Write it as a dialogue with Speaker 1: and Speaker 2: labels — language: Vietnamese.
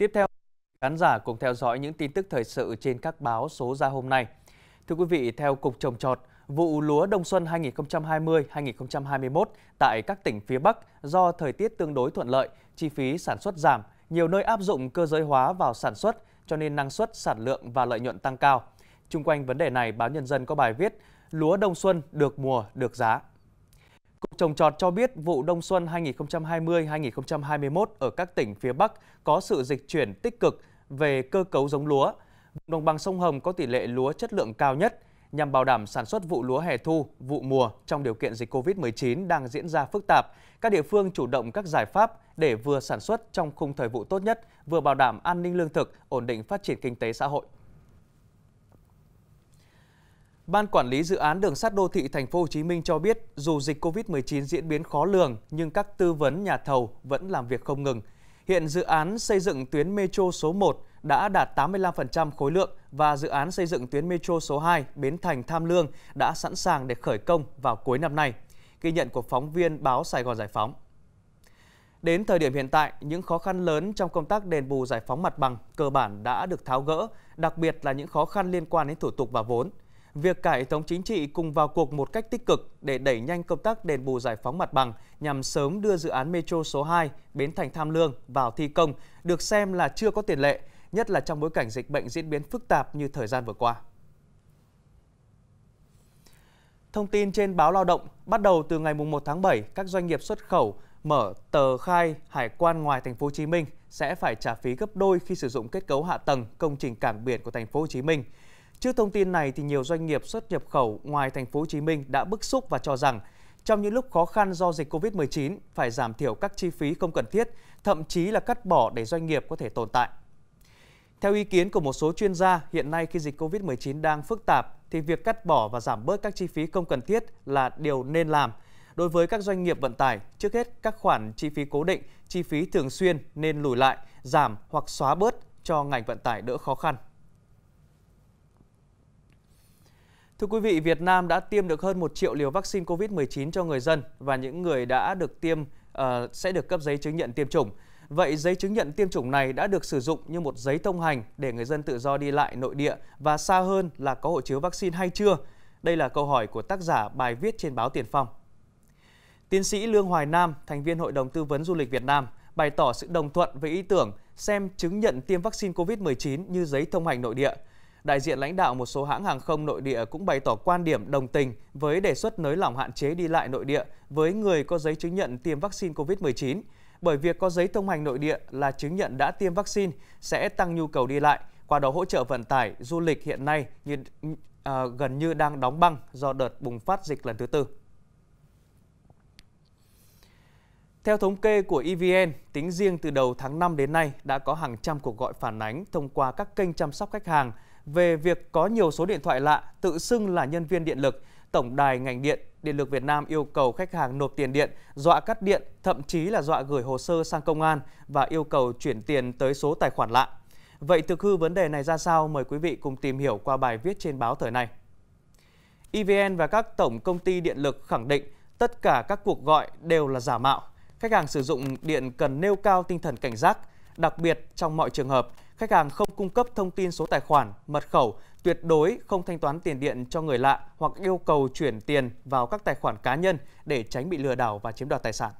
Speaker 1: Tiếp theo, khán giả cùng theo dõi những tin tức thời sự trên các báo số ra hôm nay. Thưa quý vị, theo Cục Trồng Trọt, vụ lúa đông xuân 2020-2021 tại các tỉnh phía Bắc do thời tiết tương đối thuận lợi, chi phí sản xuất giảm, nhiều nơi áp dụng cơ giới hóa vào sản xuất cho nên năng suất, sản lượng và lợi nhuận tăng cao. Trung quanh vấn đề này, báo Nhân dân có bài viết Lúa đông xuân được mùa, được giá trồng trọt cho biết vụ đông xuân 2020-2021 ở các tỉnh phía Bắc có sự dịch chuyển tích cực về cơ cấu giống lúa. Đồng bằng sông Hồng có tỷ lệ lúa chất lượng cao nhất nhằm bảo đảm sản xuất vụ lúa hè thu, vụ mùa trong điều kiện dịch Covid-19 đang diễn ra phức tạp. Các địa phương chủ động các giải pháp để vừa sản xuất trong khung thời vụ tốt nhất, vừa bảo đảm an ninh lương thực, ổn định phát triển kinh tế xã hội. Ban quản lý dự án đường sắt đô thị thành phố Hồ Chí Minh cho biết, dù dịch Covid-19 diễn biến khó lường nhưng các tư vấn nhà thầu vẫn làm việc không ngừng. Hiện dự án xây dựng tuyến metro số 1 đã đạt 85% khối lượng và dự án xây dựng tuyến metro số 2 Bến Thành Tham Lương đã sẵn sàng để khởi công vào cuối năm nay. Ghi nhận của phóng viên báo Sài Gòn Giải phóng. Đến thời điểm hiện tại, những khó khăn lớn trong công tác đền bù giải phóng mặt bằng cơ bản đã được tháo gỡ, đặc biệt là những khó khăn liên quan đến thủ tục và vốn việc cải thống chính trị cùng vào cuộc một cách tích cực để đẩy nhanh công tác đền bù giải phóng mặt bằng nhằm sớm đưa dự án Metro số 2 Bến Thành Tham Lương vào thi công được xem là chưa có tiền lệ, nhất là trong bối cảnh dịch bệnh diễn biến phức tạp như thời gian vừa qua. Thông tin trên báo Lao động, bắt đầu từ ngày 1 tháng 7, các doanh nghiệp xuất khẩu mở tờ khai hải quan ngoài thành phố Hồ Chí Minh sẽ phải trả phí gấp đôi khi sử dụng kết cấu hạ tầng công trình cảng biển của thành phố Hồ Chí Minh. Trước thông tin này thì nhiều doanh nghiệp xuất nhập khẩu ngoài thành phố Hồ Chí Minh đã bức xúc và cho rằng trong những lúc khó khăn do dịch Covid-19 phải giảm thiểu các chi phí không cần thiết, thậm chí là cắt bỏ để doanh nghiệp có thể tồn tại. Theo ý kiến của một số chuyên gia, hiện nay khi dịch Covid-19 đang phức tạp thì việc cắt bỏ và giảm bớt các chi phí không cần thiết là điều nên làm. Đối với các doanh nghiệp vận tải, trước hết các khoản chi phí cố định, chi phí thường xuyên nên lùi lại, giảm hoặc xóa bớt cho ngành vận tải đỡ khó khăn. Thưa quý vị, Việt Nam đã tiêm được hơn 1 triệu liều vaccine COVID-19 cho người dân và những người đã được tiêm uh, sẽ được cấp giấy chứng nhận tiêm chủng. Vậy giấy chứng nhận tiêm chủng này đã được sử dụng như một giấy thông hành để người dân tự do đi lại nội địa và xa hơn là có hộ chiếu vaccine hay chưa? Đây là câu hỏi của tác giả bài viết trên báo Tiền Phong. Tiến sĩ Lương Hoài Nam, thành viên Hội đồng Tư vấn Du lịch Việt Nam, bày tỏ sự đồng thuận với ý tưởng xem chứng nhận tiêm vaccine COVID-19 như giấy thông hành nội địa – đại diện lãnh đạo một số hãng hàng không nội địa cũng bày tỏ quan điểm đồng tình với đề xuất nới lỏng hạn chế đi lại nội địa với người có giấy chứng nhận tiêm vaccine COVID-19, bởi việc có giấy thông hành nội địa là chứng nhận đã tiêm vaccine sẽ tăng nhu cầu đi lại, qua đó hỗ trợ vận tải, du lịch hiện nay như, à, gần như đang đóng băng do đợt bùng phát dịch lần thứ tư. Theo thống kê của EVN, tính riêng từ đầu tháng 5 đến nay đã có hàng trăm cuộc gọi phản ánh thông qua các kênh chăm sóc khách hàng về việc có nhiều số điện thoại lạ tự xưng là nhân viên điện lực, Tổng đài ngành điện, Điện lực Việt Nam yêu cầu khách hàng nộp tiền điện, dọa cắt điện, thậm chí là dọa gửi hồ sơ sang công an và yêu cầu chuyển tiền tới số tài khoản lạ. Vậy thực hư vấn đề này ra sao? Mời quý vị cùng tìm hiểu qua bài viết trên báo thời này. EVN và các tổng công ty điện lực khẳng định tất cả các cuộc gọi đều là giả mạo. Khách hàng sử dụng điện cần nêu cao tinh thần cảnh giác, đặc biệt trong mọi trường hợp khách hàng không cung cấp thông tin số tài khoản, mật khẩu, tuyệt đối không thanh toán tiền điện cho người lạ hoặc yêu cầu chuyển tiền vào các tài khoản cá nhân để tránh bị lừa đảo và chiếm đoạt tài sản.